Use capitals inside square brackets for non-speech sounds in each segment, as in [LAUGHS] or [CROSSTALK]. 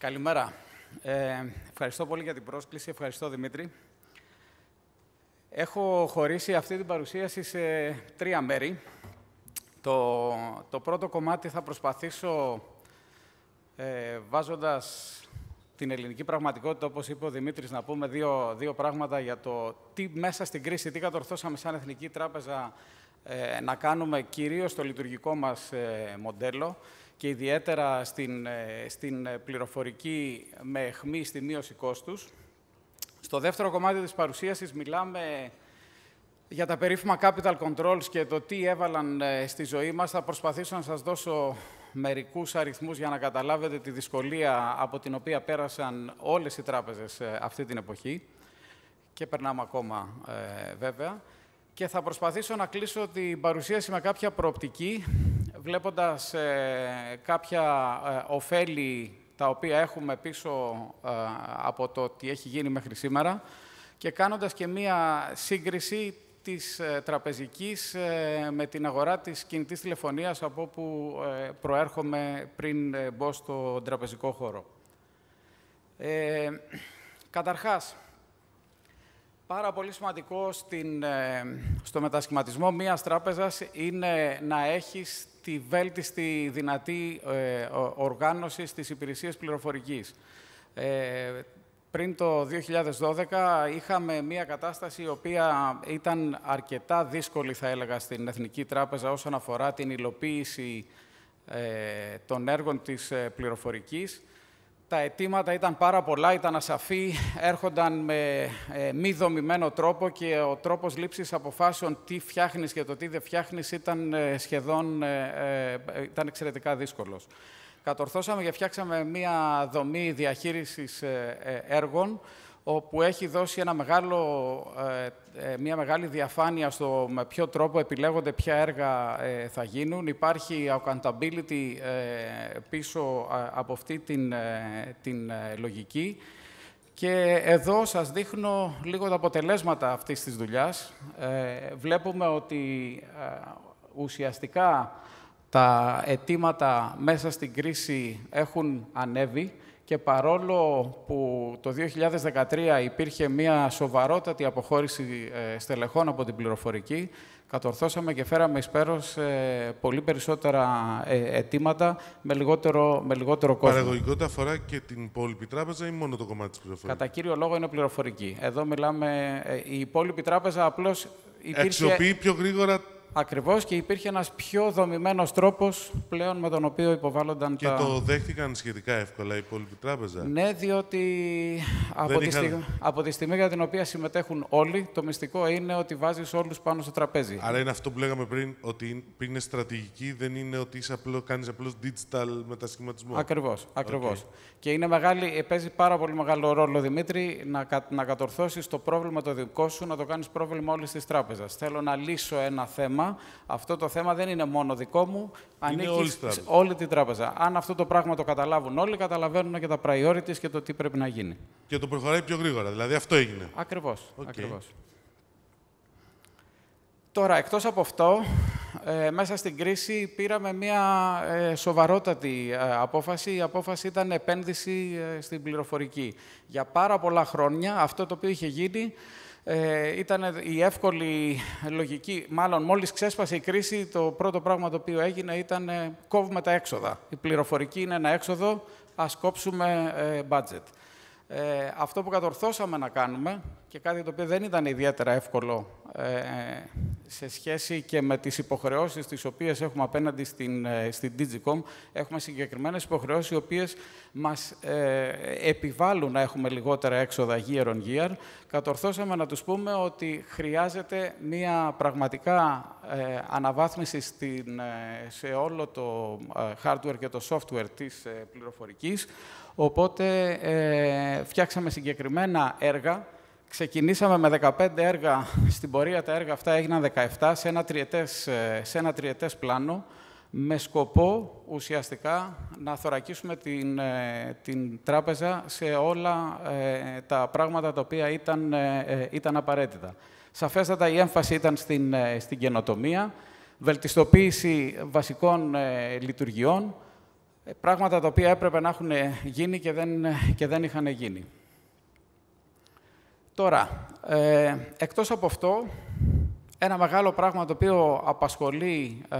Καλημέρα. Ε, ευχαριστώ πολύ για την πρόσκληση. Ευχαριστώ, Δημήτρη. Έχω χωρίσει αυτή την παρουσίαση σε τρία μέρη. Το, το πρώτο κομμάτι θα προσπαθήσω ε, βάζοντας την ελληνική πραγματικότητα, όπως είπε ο Δημήτρης, να πούμε δύο, δύο πράγματα για το τι μέσα στην κρίση, τι κατορθώσαμε σαν Εθνική Τράπεζα ε, να κάνουμε κυρίως στο λειτουργικό μας ε, μοντέλο και ιδιαίτερα στην, ε, στην ε, πληροφορική με αιχμή στη μείωση κόστους. Στο δεύτερο κομμάτι της παρουσίασης μιλάμε για τα περίφημα capital controls και το τι έβαλαν ε, στη ζωή μας. Θα προσπαθήσω να σας δώσω μερικούς αριθμούς για να καταλάβετε τη δυσκολία από την οποία πέρασαν όλες οι τράπεζες αυτή την εποχή. Και περνάμε ακόμα βέβαια. Και θα προσπαθήσω να κλείσω την παρουσίαση με κάποια προοπτική βλέποντας ε, κάποια ε, ωφέλη τα οποία έχουμε πίσω ε, από το τι έχει γίνει μέχρι σήμερα και κάνοντας και μία σύγκριση της τραπεζικής με την αγορά της κινητής τηλεφωνίας από όπου προέρχομαι πριν μπω στο τραπεζικό χώρο. Καταρχάς, πάρα πολύ σημαντικό στην, ε, στο μετασχηματισμό μία τράπεζας είναι να έχεις τη βέλτιστη δυνατή ε, οργάνωση στις υπηρεσίες πληροφορικής. Ε, πριν το 2012 είχαμε μια κατάσταση η οποία ήταν αρκετά δύσκολη, θα έλεγα, στην Εθνική Τράπεζα όσον αφορά την υλοποίηση των έργων της πληροφορικής. Τα αιτήματα ήταν πάρα πολλά, ήταν ασαφή, έρχονταν με ε, μη δομημένο τρόπο και ο τρόπος λήψης αποφάσεων τι φτιάχνεις και το τι δεν φτιάχνεις ήταν ε, σχεδόν ε, ε, ήταν εξαιρετικά δύσκολος. Κατορθώσαμε και φτιάξαμε μία δομή διαχείρισης έργων όπου έχει δώσει ένα μεγάλο, ε, ε, μια μεγάλη διαφάνεια στο με ποιο τρόπο επιλέγονται ποια έργα ε, θα γίνουν. Υπάρχει accountability πίσω από αυτή την, την λογική. Και εδώ σας δείχνω λίγο τα αποτελέσματα αυτής της δουλειάς. βλέπουμε ότι ουσιαστικά τα αιτήματα μέσα στην κρίση έχουν ανέβει και παρόλο που το 2013 υπήρχε μια σοβαρότατη αποχώρηση ε, στελεχών από την πληροφορική, κατορθώσαμε και φέραμε εις πέρος ε, πολύ περισσότερα ε, αιτήματα με λιγότερο, με λιγότερο κόσμο. Παραγωγικότητα αφορά και την υπόλοιπη τράπεζα ή μόνο το κομμάτι της πληροφορικής. Κατά κύριο λόγο είναι πληροφορική. Εδώ μιλάμε, η υπόλοιπη τράπεζα απλώς υπήρχε... Αξιοποιεί πιο γρήγορα Ακριβώς και υπήρχε ένας πιο δομημένος τρόπος πλέον με τον οποίο υποβάλλονταν και τα... Και το δέχτηκαν σχετικά εύκολα οι υπόλοιποι τράπεζα. Ναι, διότι από τη, στιγμή για την οποία συμμετέχουν όλοι, το μυστικό είναι ότι βάζεις όλους πάνω στο τραπέζι. Άρα είναι αυτό που λέγαμε πριν, ότι πριν είναι στρατηγική, δεν είναι ότι είσαι απλό, κάνεις απλώς digital μετασχηματισμό. Ακριβώς, ακριβώς. Okay. Και είναι μεγάλη, παίζει πάρα πολύ μεγάλο ρόλο, Δημήτρη, να, κα... να το πρόβλημα το δικό σου, να το κάνεις πρόβλημα όλης της τράπεζας. Θέλω να λύσω ένα θέμα αυτό το θέμα δεν είναι μόνο δικό μου, ανήκει όλη, την τράπεζα. Αν αυτό το πράγμα το καταλάβουν όλοι, καταλαβαίνουν και τα priorities και το τι πρέπει να γίνει. Και το προχωράει πιο γρήγορα, δηλαδή αυτό έγινε. Ακριβώς, Τώρα, εκτός από αυτό, ε, μέσα στην κρίση πήραμε μια ε, σοβαρότατη ε, απόφαση. Η απόφαση ήταν επένδυση στην πληροφορική. Για πάρα πολλά χρόνια αυτό το οποίο είχε γίνει ε, ήταν η εύκολη λογική. Μάλλον, μόλις ξέσπασε η κρίση, το πρώτο πράγμα το οποίο έγινε ήταν κόβουμε τα έξοδα. Η πληροφορική είναι ένα έξοδο, ας κόψουμε ε, budget. Ε, αυτό που κατορθώσαμε να κάνουμε και κάτι το οποίο δεν ήταν ιδιαίτερα εύκολο ε, σε σχέση και με τις υποχρεώσεις τις οποίες έχουμε απέναντι στην, ε, στην Digicom. Έχουμε συγκεκριμένες υποχρεώσεις οι οποίες μας ε, επιβάλλουν να έχουμε λιγότερα έξοδα year on year. Κατορθώσαμε να τους πούμε ότι χρειάζεται μια πραγματικά αναβάθμιση στην, σε όλο το hardware και το software της πληροφορικής. Οπότε φτιάξαμε συγκεκριμένα έργα Ξεκινήσαμε με 15 έργα. Στην πορεία τα έργα αυτά έγιναν 17 σε ένα τριετές, ε, σε ένα τριετές πλάνο με σκοπό ουσιαστικά να θωρακίσουμε την, ε, την τράπεζα σε όλα ε, τα πράγματα τα οποία ήταν, ήταν απαραίτητα. Σαφέστατα η έμφαση ήταν στην, στην καινοτομία, βελτιστοποίηση βασικών λειτουργιών, πράγματα τα οποία έπρεπε να έχουν γίνει και δεν, και δεν είχαν γίνει. Τώρα, ε, εκτός από αυτό, ένα μεγάλο πράγμα το οποίο απασχολεί ε,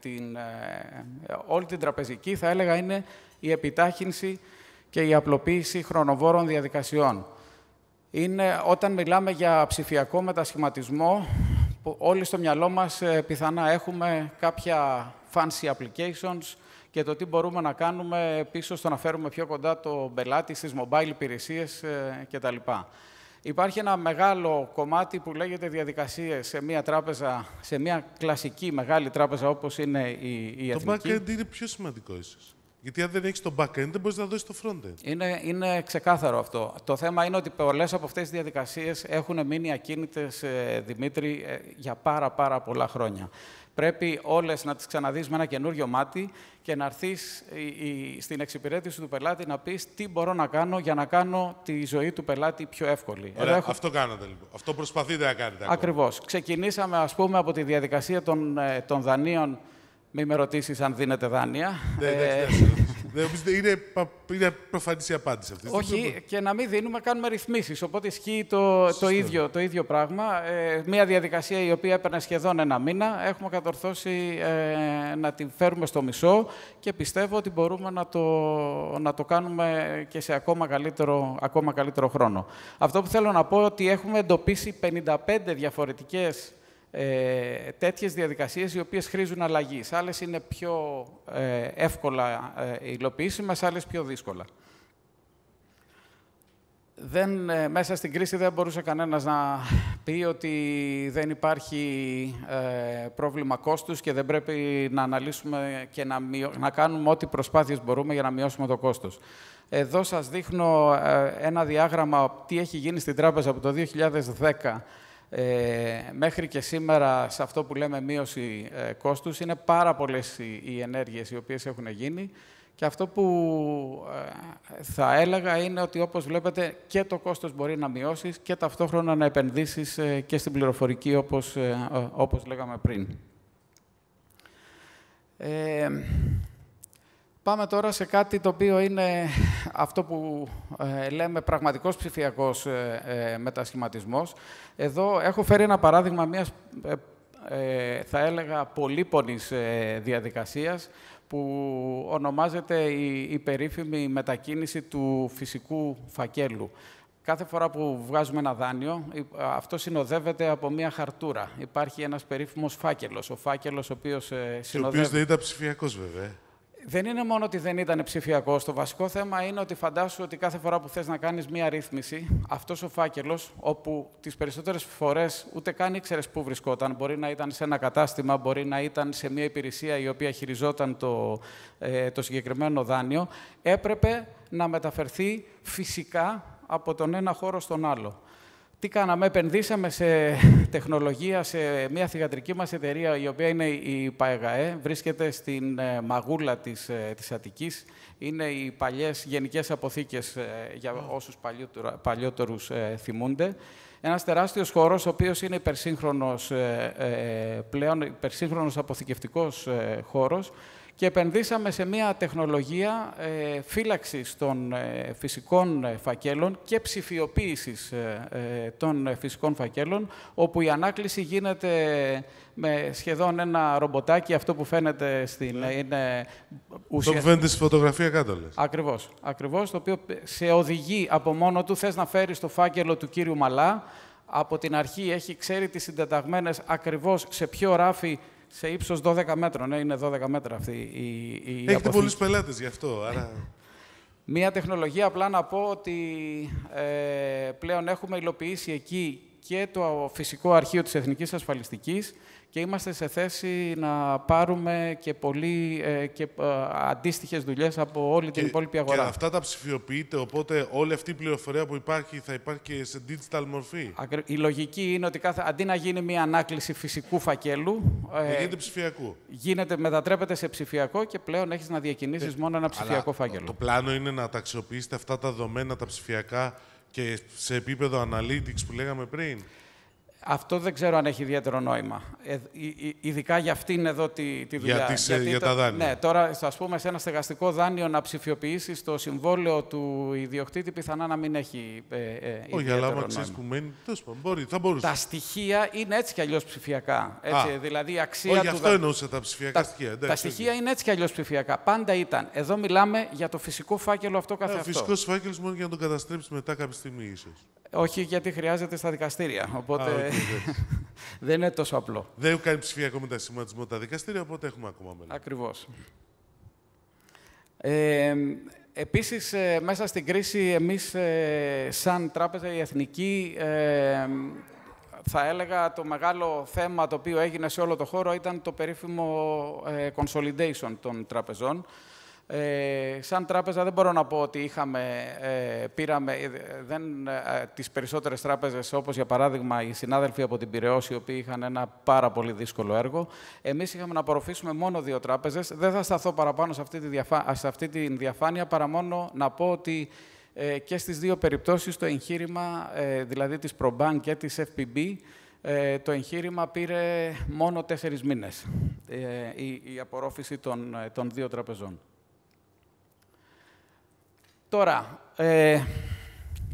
την, ε, όλη την τραπεζική, θα έλεγα, είναι η επιτάχυνση και η απλοποίηση χρονοβόρων διαδικασιών. Είναι όταν μιλάμε για ψηφιακό μετασχηματισμό, που όλοι στο μυαλό μας πιθανά έχουμε κάποια fancy applications και το τι μπορούμε να κάνουμε πίσω στο να φέρουμε πιο κοντά το πελάτη στις mobile υπηρεσίες κτλ. Υπάρχει ένα μεγάλο κομμάτι που λέγεται διαδικασίες σε μια τράπεζα, σε μια κλασική μεγάλη τράπεζα όπως είναι η, η Εθνική. Το backend είναι πιο σημαντικό ίσως. Γιατί αν δεν έχεις το backend, δεν μπορείς να δώσεις το frontend. Είναι, είναι ξεκάθαρο αυτό. Το θέμα είναι ότι πολλές από αυτές τις διαδικασίες έχουν μείνει ακίνητες, ε, Δημήτρη, ε, για πάρα, πάρα πολλά χρόνια. Πρέπει όλες να τις ξαναδείς με ένα καινούριο μάτι και να έρθεις ε, στην εξυπηρέτηση του πελάτη να πεις τι μπορώ να κάνω για να κάνω τη ζωή του πελάτη πιο εύκολη. Ωραία, Αυτό κάνατε λοιπόν. Αυτό προσπαθείτε να κάνετε. Ακριβώς. Ξεκινήσαμε, ας πούμε, από τη διαδικασία των, των δανείων μην με ρωτήσεις αν δίνετε δάνεια. Ναι, ναι, ε, ναι, ναι. είναι, είναι προφανής η απάντηση αυτή. Όχι, και να μην δίνουμε, κάνουμε ρυθμίσεις. Οπότε ισχύει το, το, ίδιο, το ίδιο πράγμα. Ε, μια διαδικασία η οποία έπαιρνε σχεδόν ένα μήνα. Έχουμε κατορθώσει ε, να την φέρουμε στο μισό και πιστεύω ότι μπορούμε να το, να το κάνουμε και σε ακόμα καλύτερο, ακόμα καλύτερο χρόνο. Αυτό που θέλω να πω ότι έχουμε εντοπίσει 55 διαφορετικές ε, τέτοιες διαδικασίες οι οποίες χρήζουν αλλαγής. Άλλες είναι πιο ε, εύκολα ε, υλοποιήσιμες, άλλες πιο δύσκολα. Δεν, ε, μέσα στην κρίση δεν μπορούσε κανένας να πει ότι δεν υπάρχει ε, πρόβλημα κόστους και δεν πρέπει να αναλύσουμε και να, να κάνουμε ό,τι προσπάθειες μπορούμε για να μειώσουμε το κόστος. Εδώ σας δείχνω ένα διάγραμμα τι έχει γίνει στην τράπεζα από το 2010 ε, μέχρι και σήμερα, σε αυτό που λέμε μείωση ε, κόστους, είναι πάρα πολλές οι, οι ενέργειες οι οποίες έχουν γίνει και αυτό που ε, θα έλεγα είναι ότι, όπως βλέπετε, και το κόστος μπορεί να μειώσεις και ταυτόχρονα να επενδύσεις ε, και στην πληροφορική, όπως, ε, όπως λέγαμε πριν. Πάμε τώρα σε κάτι το οποίο είναι αυτό που ε, λέμε πραγματικός ψηφιακός ε, ε, μετασχηματισμός. Εδώ έχω φέρει ένα παράδειγμα μιας, θα έλεγα, πολύπονης διαδικασίας που ονομάζεται η, η περίφημη μετακίνηση του φυσικού φακέλου. Κάθε φορά που βγάζουμε ένα δάνειο, αυτό συνοδεύεται από μια χαρτούρα. Υπάρχει ένας περίφημος φάκελος, ο φάκελος ο οποίος συνοδεύεται... Ο οποίος δεν ήταν ψηφιακός βέβαια. Δεν είναι μόνο ότι δεν ήταν ψηφιακό. Το βασικό θέμα είναι ότι φαντάσου ότι κάθε φορά που θες να κάνεις μία ρύθμιση, αυτός ο φάκελος, όπου τις περισσότερες φορές ούτε καν ήξερες πού βρισκόταν, μπορεί να ήταν σε ένα κατάστημα, μπορεί να ήταν σε μία υπηρεσία η οποία χειριζόταν το, ε, το συγκεκριμένο δάνειο, έπρεπε να μεταφερθεί φυσικά από τον ένα χώρο στον άλλο. Τι κάναμε, επενδύσαμε σε τεχνολογία, σε μια θηγατρική μας εταιρεία, η οποία είναι η ΠαΕΓΑΕ, βρίσκεται στην ε, μαγούλα της, ε, της Αττικής. Είναι οι παλιές γενικές αποθήκες, ε, για ναι. όσους παλιότερους θυμούνται. Ένας τεράστιος χώρος, ο οποίος είναι υπερσύγχρονος, πλέον υπερσύγχρονος αποθηκευτικός χώρος, και επενδύσαμε σε μια τεχνολογία ε, φύλαξης των ε, φυσικών ε, φακέλων και ψηφιοποίησης ε, των φυσικών φακέλων, όπου η ανάκληση γίνεται με σχεδόν ένα ρομποτάκι, αυτό που φαίνεται στην... Ναι. Είναι Το που φαίνεται στη φωτογραφία κάτω, λες. Ακριβώς, ακριβώς, το οποίο σε οδηγεί από μόνο του, θες να φέρεις το φάκελο του κύριου Μαλά, από την αρχή έχει ξέρει τις συντεταγμένες ακριβώς σε ποιο ράφι σε ύψος 12 μέτρων. Ναι, είναι 12 μέτρα αυτή η, η Έχετε πολλούς πελάτες γι' αυτό, άρα... Μία τεχνολογία, απλά να πω ότι ε, πλέον έχουμε υλοποιήσει εκεί και το φυσικό αρχείο της Εθνικής Ασφαλιστικής και είμαστε σε θέση να πάρουμε και πολύ ε, και, ε, αντίστοιχες δουλειές από όλη την υπόλοιπη αγορά. Και αυτά τα ψηφιοποιείτε, οπότε όλη αυτή η πληροφορία που υπάρχει θα υπάρχει και σε digital μορφή. Η λογική είναι ότι κάθε, αντί να γίνει μια ανάκληση φυσικού φακέλου... Ε, γίνεται ψηφιακού. Γίνεται, μετατρέπεται σε ψηφιακό και πλέον έχεις να διακινήσεις ε, μόνο ένα ψηφιακό αλλά φάκελο. Το πλάνο είναι να ταξιοποιήσετε αυτά τα δεδομένα, τα ψηφιακά, και σε επίπεδο analytics που λέγαμε πριν. Αυτό δεν ξέρω αν έχει ιδιαίτερο νόημα. Ε, ειδικά για αυτήν εδώ τη, τη δουλειά. Για, τις, ε, Γιατί για το, τα δάνεια. Ναι, τώρα, ας πούμε, σε ένα στεγαστικό δάνειο να ψηφιοποιήσεις το συμβόλαιο του ιδιοκτήτη, πιθανά να μην έχει. Ε, ε, Όχι, αλλά άμα ξέρεις που μένει, μπορεί, θα μπορούσε. Τα στοιχεία είναι έτσι κι αλλιώς ψηφιακά. Έτσι, α, δηλαδή, η αξία Όχι, του αυτό δα... εννοούσα τα ψηφιακά τα, στοιχεία. Εντάξει, τα στοιχεία είναι έτσι κι αλλιώς ψηφιακά. Πάντα ήταν. Εδώ μιλάμε για το φυσικό φάκελο αυτό καθ' ε, αυτό. Ο φυσικός φάκελος μόνο για να τον καταστρέψει μετά κάποια στιγμή, ίσως. Όχι, γιατί χρειάζεται στα δικαστήρια. Οπότε [LAUGHS] δεν είναι τόσο απλό. Δεν έχουν κάνει ψηφιακό μετασχηματισμό τα δικαστήρια, οπότε έχουμε ακόμα μέλλον. Ακριβώς. Ε, επίσης, ε, μέσα στην κρίση, εμείς ε, σαν τράπεζα η Εθνική, ε, θα έλεγα το μεγάλο θέμα το οποίο έγινε σε όλο το χώρο ήταν το περίφημο consolidation των τραπεζών. Ε, σαν τράπεζα δεν μπορώ να πω ότι είχαμε, ε, πήραμε, ε, δεν, ε, τις περισσότερες τράπεζες, όπως για παράδειγμα οι συνάδελφοι από την Πυραιός, οι οποίοι είχαν ένα πάρα πολύ δύσκολο έργο. Εμείς είχαμε να απορροφήσουμε μόνο δύο τράπεζες. Δεν θα σταθώ παραπάνω σε αυτή τη, διαφα... αυτή διαφάνεια, παρά μόνο να πω ότι ε, και στις δύο περιπτώσεις το εγχείρημα, δηλαδή της ProBank και της FPB, ε, το εγχείρημα πήρε μόνο τέσσερις μήνες, ε, η, η απορρόφηση των δύο τραπεζών. Τώρα, ε,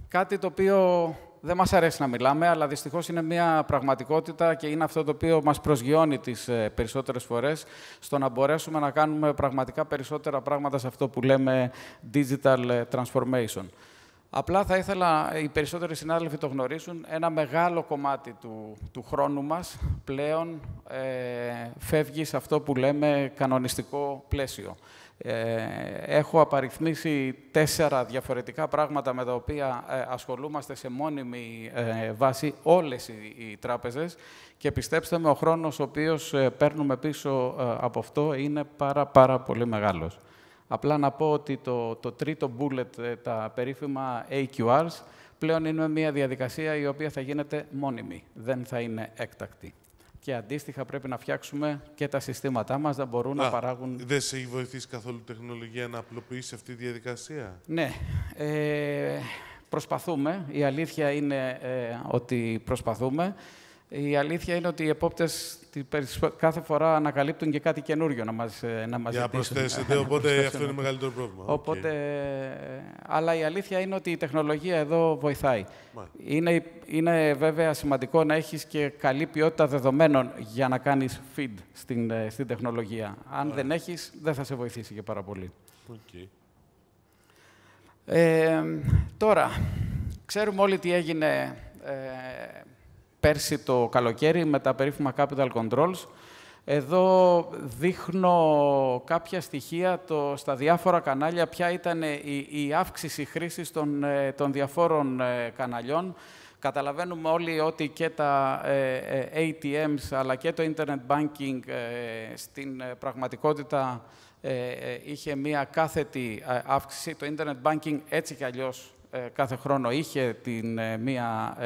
κάτι το οποίο δεν μας αρέσει να μιλάμε, αλλά δυστυχώς είναι μια πραγματικότητα και είναι αυτό το οποίο μας προσγειώνει τις ε, περισσότερες φορές στο να μπορέσουμε να κάνουμε πραγματικά περισσότερα πράγματα σε αυτό που λέμε digital ε, transformation. Απλά θα ήθελα, οι περισσότεροι συνάδελφοι το γνωρίσουν, ένα μεγάλο κομμάτι του, χρόνου μας πλέον ε, φεύγει σε αυτό που λέμε κανονιστικό πλαίσιο. Ε, έχω απαριθμίσει τέσσερα διαφορετικά πράγματα με τα οποία ε, ασχολούμαστε σε μόνιμη ε, βάση όλες οι, τράπεζες και πιστέψτε με, ο χρόνος ο οποίος παίρνουμε πίσω από αυτό είναι πάρα, πάρα πολύ μεγάλος. Απλά να πω ότι το, το τρίτο bullet, τα περίφημα AQRs, πλέον είναι μια διαδικασία η οποία θα γίνεται μόνιμη, δεν θα είναι έκτακτη. Και αντίστοιχα πρέπει να φτιάξουμε και τα συστήματά μας να μπορούν να παράγουν... Δεν σε έχει βοηθήσει καθόλου τεχνολογία να απλοποιήσει αυτή τη διαδικασία. Ναι. Ε, προσπαθούμε. Η αλήθεια είναι ε, ότι προσπαθούμε. Η αλήθεια είναι ότι οι επόπτες κάθε φορά ανακαλύπτουν και κάτι καινούριο να μας, ε, να μας Για να προσθέσετε, [LAUGHS] οπότε αυτό είναι μεγαλύτερο πρόβλημα. Οπότε αλλά η αλήθεια είναι ότι η τεχνολογία εδώ βοηθάει. Είναι, είναι βέβαια σημαντικό να έχεις και καλή ποιότητα δεδομένων για να κάνεις feed στην, ε, τεχνολογία. Αν δεν έχεις, δεν θα σε βοηθήσει και πάρα πολύ. Ε, τώρα, ξέρουμε όλοι τι έγινε ε, πέρσι το καλοκαίρι με τα περίφημα Capital Controls. Εδώ δείχνω κάποια στοιχεία το, στα διάφορα κανάλια, ποια ήταν η, η αύξηση χρήσης των, ε, διαφόρων ε, καναλιών. Καταλαβαίνουμε όλοι ότι και τα ε, ATMs αλλά και το Internet Banking στην πραγματικότητα είχε μία κάθετη αύξηση. Το Internet Banking έτσι κι αλλιώς κάθε χρόνο είχε την μία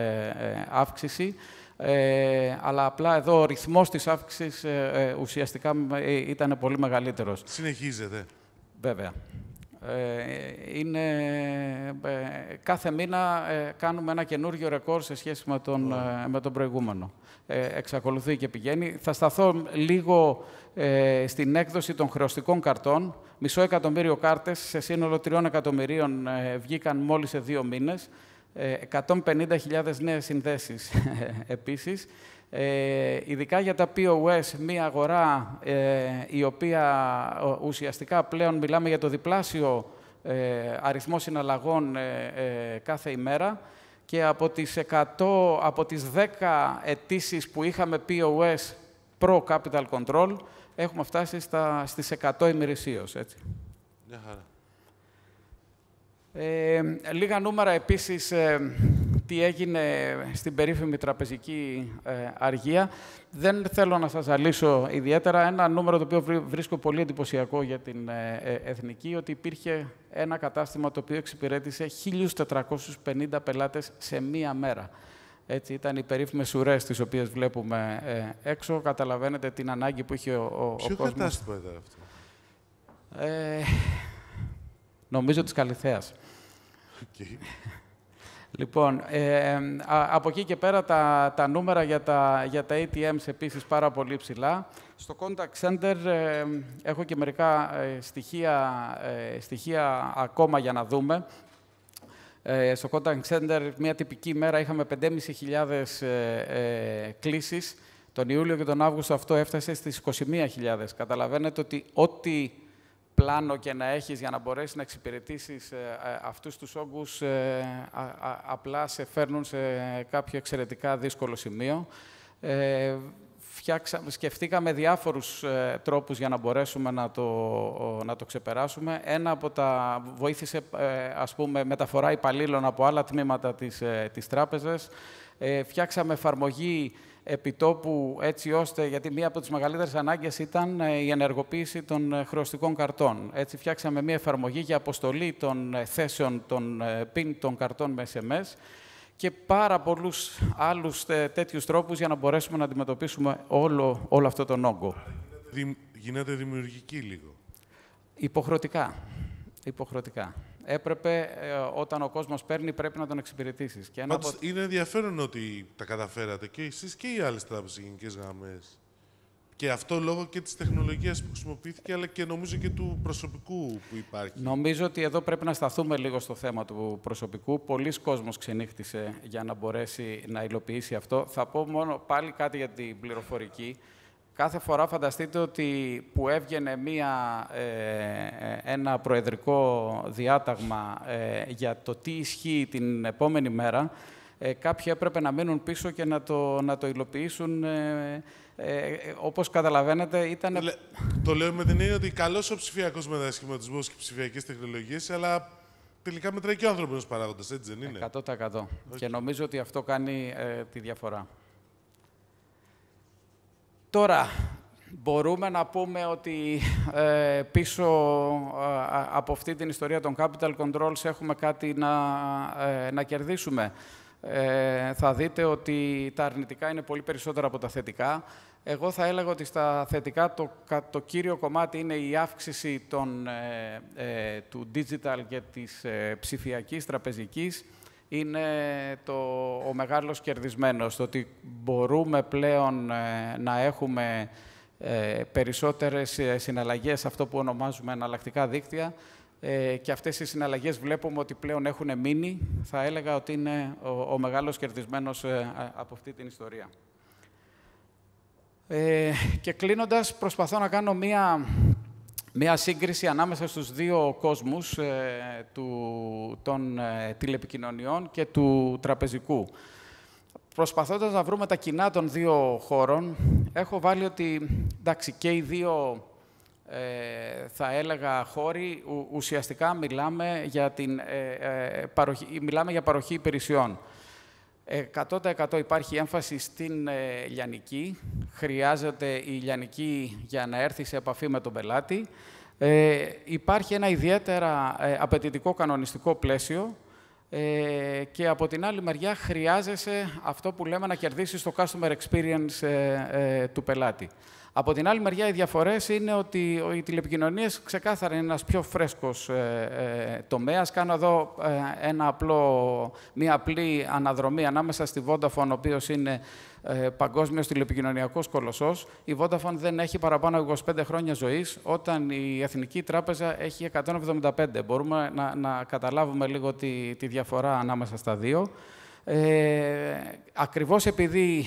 αύξηση ε, αλλά απλά εδώ ο ρυθμός της αύξησης ε, ε, ουσιαστικά ε, ήταν πολύ μεγαλύτερος. Συνεχίζεται. Βέβαια. Είναι, κάθε μήνα κάνουμε ένα καινούργιο ρεκόρ σε σχέση με τον, με τον προηγούμενο. Εξακολουθεί και πηγαίνει. Θα σταθώ λίγο στην έκδοση των χρεωστικών καρτών. Μισό εκατομμύριο κάρτες σε σύνολο τριών εκατομμυρίων βγήκαν μόλις σε δύο μήνες. 150.000 ε, νέες συνδέσεις ε, επίσης. Ε, ειδικά για τα POS, μία αγορά ε, η οποία ουσιαστικά πλέον μιλάμε για το διπλάσιο ε, αριθμό συναλλαγών ε, κάθε ημέρα και από τις, 100, από τις 10 αιτήσεις που είχαμε POS προ capital control, έχουμε φτάσει στα, στις 100 ημερησίως. Έτσι. Μια χαρά. Ε, λίγα νούμερα επίσης ε, τι έγινε στην περίφημη τραπεζική ε, αργία. Δεν θέλω να σας αλύσω ιδιαίτερα. Ένα νούμερο το οποίο βρίσκω πολύ εντυπωσιακό για την Εθνική, ότι υπήρχε ένα κατάστημα το οποίο εξυπηρέτησε 1.450 πελάτες σε μία μέρα. Έτσι, ήταν οι περίφημες ουρές τις οποίες βλέπουμε έξω. Καταλαβαίνετε την ανάγκη που είχε ο, ο, κόσμος. κατάστημα ήταν αυτό. νομίζω της Καλυθέας. Λοιπόν, ε, από εκεί και πέρα τα, τα νούμερα για τα, για τα ATMs επίσης πάρα πολύ ψηλά. Στο Contact Center ε, έχω και μερικά ε, στοιχεία, στοιχεία ακόμα για να δούμε. στο Contact Center μια τυπική μέρα είχαμε 5.500 κλήσεις. Τον Ιούλιο και τον Αύγουστο αυτό έφτασε στις 21.000. Καταλαβαίνετε ότι ό,τι πλάνο και να έχεις για να μπορέσεις να εξυπηρετήσεις ε, ε, αυτούς τους όγκους ε, απλά σε φέρνουν σε κάποιο εξαιρετικά δύσκολο σημείο. Φτιάξα, σκεφτήκαμε διάφορους ε, τρόπους για να μπορέσουμε να το, να το ξεπεράσουμε. Ένα από τα βοήθησε, ας πούμε, μεταφορά υπαλλήλων από άλλα τμήματα της, ε, της τράπεζας. φτιάξαμε εφαρμογή επιτόπου έτσι ώστε, γιατί μία από τις μεγαλύτερες ανάγκες ήταν ε, η ενεργοποίηση των ε, χρεωστικών καρτών. Έτσι φτιάξαμε μία εφαρμογή για αποστολή των ε, θέσεων των PIN των καρτών με SMS και πάρα πολλούς άλλους τέτοιους τρόπους για να μπορέσουμε να αντιμετωπίσουμε όλο, όλο αυτό τον όγκο. Γίνεται δημιουργική λίγο. Υποχρεωτικά. Υποχρεωτικά έπρεπε ε, όταν ο κόσμος παίρνει πρέπει να τον εξυπηρετήσεις. είναι ενδιαφέρον ότι τα καταφέρατε και εσείς και οι άλλες τράπεζε γενικέ γραμμές. Και αυτό λόγω και της τεχνολογίας που χρησιμοποιήθηκε, αλλά και νομίζω και του προσωπικού που υπάρχει. Νομίζω ότι εδώ πρέπει να σταθούμε λίγο στο θέμα του προσωπικού. Πολλοί κόσμος ξενύχτησε για να μπορέσει να υλοποιήσει αυτό. Θα πω μόνο πάλι κάτι για την πληροφορική. Κάθε φορά φανταστείτε ότι που έβγαινε μία, ε, ε, ένα προεδρικό διάταγμα ε, για το τι ισχύει την επόμενη μέρα, ε, κάποιοι έπρεπε να μείνουν πίσω και να το, να το υλοποιήσουν. Όπως καταλαβαίνετε, ήταν... Το, λέω με την έννοια ότι καλός ο ψηφιακός μετασχηματισμός και ψηφιακές τεχνολογίες, αλλά τελικά μετράει και ο άνθρωπος παράγοντας, έτσι δεν είναι. 100%. Και νομίζω ότι αυτό κάνει τη διαφορά. Τώρα, μπορούμε να πούμε ότι ε, πίσω ε, από αυτή την ιστορία των capital controls έχουμε κάτι να, ε, κερδίσουμε. Θα δείτε ότι τα αρνητικά είναι πολύ περισσότερα από τα θετικά. Εγώ θα έλεγα ότι στα θετικά το, το κύριο κομμάτι είναι η αύξηση του digital και της ψηφιακής τραπεζικής είναι το, ο μεγάλος κερδισμένος, το ότι μπορούμε πλέον ε, να έχουμε ε, περισσότερες ε, συναλλαγές, αυτό που ονομάζουμε εναλλακτικά δίκτυα, και αυτές οι συναλλαγές βλέπουμε ότι πλέον έχουν μείνει, θα έλεγα ότι είναι ο, ο μεγάλος κερδισμένος από αυτή την ιστορία. Και κλείνοντας, προσπαθώ να κάνω μία Μία σύγκριση ανάμεσα στους δύο κόσμους ε, του, των ε, τηλεπικοινωνιών και του τραπεζικού. Προσπαθώντας να βρούμε τα κοινά των δύο χώρων, έχω βάλει ότι εντάξει, και οι δύο, ε, θα έλεγα, χώροι ουσιαστικά μιλάμε για, την, μιλάμε για παροχή υπηρεσιών. 100% ε, υπάρχει έμφαση στην ε, λιανική. Χρειάζεται η λιανική για να έρθει σε επαφή με τον πελάτη. Ε, υπάρχει ένα ιδιαίτερα ε, απαιτητικό κανονιστικό πλαίσιο και από την άλλη μεριά χρειάζεσαι αυτό που λέμε να κερδίσεις το customer experience του πελάτη. Από την άλλη μεριά, οι διαφορές είναι ότι οι τηλεπικοινωνίες ξεκάθαρα είναι ένας πιο φρέσκος ε, ε, τομέας. Κάνω εδώ ε, ένα απλό, μια απλή αναδρομή ανάμεσα στη Vodafone, ο οποίος είναι παγκόσμιος τηλεπικοινωνιακός κολοσσός. Η Vodafone δεν έχει παραπάνω από 25 χρόνια ζωής, όταν η Εθνική Τράπεζα έχει 175. Μπορούμε να, καταλάβουμε λίγο τη διαφορά ανάμεσα στα δύο. Ε, ακριβώς επειδή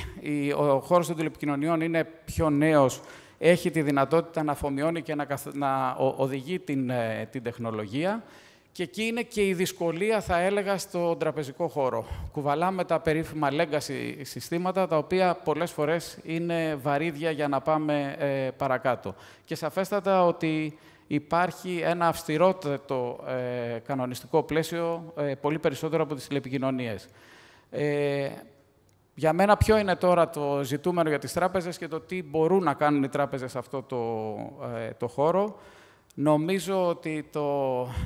ο χώρος των τηλεπικοινωνιών είναι πιο νέος, έχει τη δυνατότητα να αφομοιώνει και να, να οδηγεί την, ε, την τεχνολογία. Και εκεί είναι και η δυσκολία, θα έλεγα, στον τραπεζικό χώρο. Κουβαλάμε τα περίφημα legacy συστήματα, τα οποία πολλές φορές είναι βαρύδια για να πάμε ε, παρακάτω. Και σαφέστατα ότι υπάρχει ένα αυστηρότερο ε, κανονιστικό πλαίσιο πολύ περισσότερο από τις τηλεπικοινωνίες. Ε, για μένα ποιο είναι τώρα το ζητούμενο για τις τράπεζες και το τι μπορούν να κάνουν οι τράπεζες σε αυτό το, ε, χώρο. Νομίζω ότι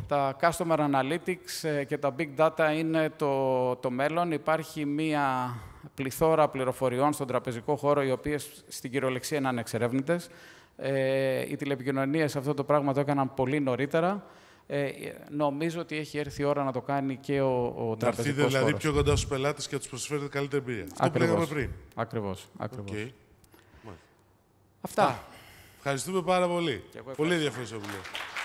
τα Customer Analytics ε, και τα Big Data είναι το, το μέλλον. Υπάρχει μία πληθώρα πληροφοριών στον τραπεζικό χώρο, οι οποίες στην κυριολεξία είναι ανεξερεύνητες. Ε, οι τηλεπικοινωνίες αυτό το πράγμα το έκαναν πολύ νωρίτερα. Ε, ε, νομίζω ότι έχει έρθει η ώρα να το κάνει και ο, ο Να έρθει δηλαδή πιο κοντά στους πελάτες και να τους προσφέρετε καλύτερη εμπειρία. Αυτό που πριν. Ακριβώς. Ακριβώς. Okay. Αυτά. Ευχαριστούμε πάρα πολύ. Πολύ ενδιαφέρουσα